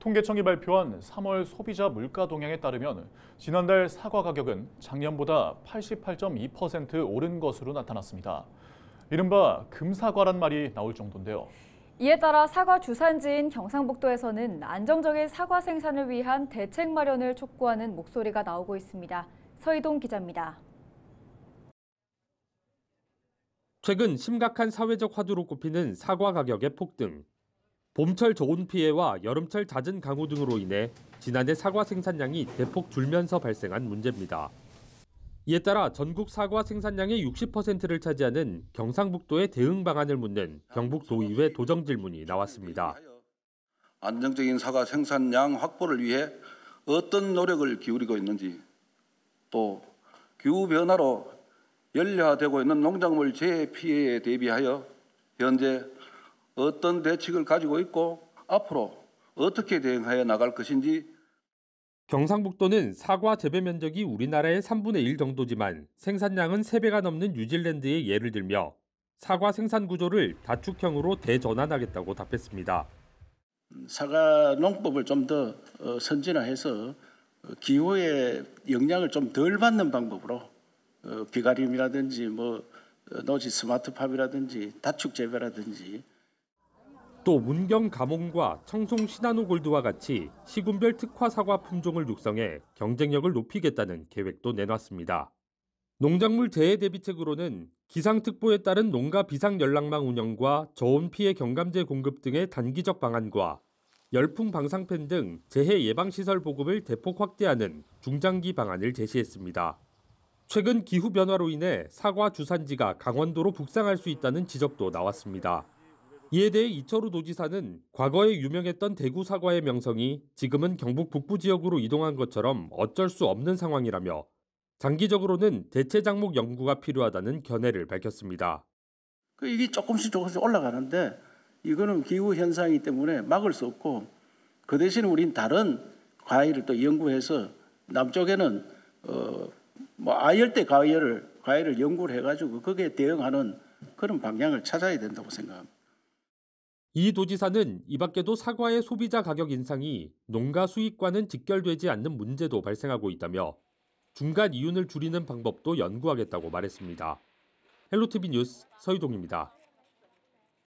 통계청이 발표한 3월 소비자 물가 동향에 따르면 지난달 사과 가격은 작년보다 88.2% 오른 것으로 나타났습니다. 이른바 금사과란 말이 나올 정도인데요. 이에 따라 사과 주산지인 경상북도에서는 안정적인 사과 생산을 위한 대책 마련을 촉구하는 목소리가 나오고 있습니다. 서희동 기자입니다. 최근 심각한 사회적 화두로 꼽히는 사과 가격의 폭등. 봄철 저온 피해와 여름철 잦은 강우 등으로 인해 지난해 사과 생산량이 대폭 줄면서 발생한 문제입니다. 이에 따라 전국 사과 생산량의 60%를 차지하는 경상북도의 대응 방안을 묻는 경북도의회 도정 질문이 나왔습니다. 안정적인 사과 생산량 확보를 위해 어떤 노력을 기울이고 있는지 또 기후 변화로 열려화되고 있는 농작물 재해 피해에 대비하여 현재 어떤 대책을 가지고 있고 앞으로 어떻게 대응하여 나갈 것인지 경상북도는 사과 재배 면적이 우리나라의 3분의 1 정도지만 생산량은 3배가 넘는 뉴질랜드의 예를 들며 사과 생산 구조를 다축형으로 대전환하겠다고 답했습니다. 사과 농법을 좀더 어, 선진화해서 어, 기후의 영향을 좀 덜 받는 방법으로 어, 비가림이라든지 뭐 노지 스마트팝이라든지 다축 재배라든지 또 문경 가몽과 청송 시나노 골드와 같이 시군별 특화 사과 품종을 육성해 경쟁력을 높이겠다는 계획도 내놨습니다. 농작물 재해 대비책으로는 기상특보에 따른 농가 비상 연락망 운영과 저온 피해 경감제 공급 등의 단기적 방안과 열풍 방상팬 등 재해 예방 시설 보급을 대폭 확대하는 중장기 방안을 제시했습니다. 최근 기후 변화로 인해 사과 주산지가 강원도로 북상할 수 있다는 지적도 나왔습니다. 이에 대해 이철우 도지사는 과거에 유명했던 대구 사과의 명성이 지금은 경북 북부 지역으로 이동한 것처럼 어쩔 수 없는 상황이라며 장기적으로는 대체 작목 연구가 필요하다는 견해를 밝혔습니다. 그 이게 조금씩 조금씩 올라가는데 이거는 기후 현상이기 때문에 막을 수 없고 그대신 우린 다른 과일을 또 연구해서 남쪽에는 어뭐 아열대 과일을 과일을 연구를 해가지고 거기에 대응하는 그런 방향을 찾아야 된다고 생각합니다. 이 도지사는 이 밖에도 사과의 소비자 가격 인상이 농가 수익과는 직결되지 않는 문제도 발생하고 있다며 중간 이윤을 줄이는 방법도 연구하겠다고 말했습니다. 헬로티비 뉴스 서유동입니다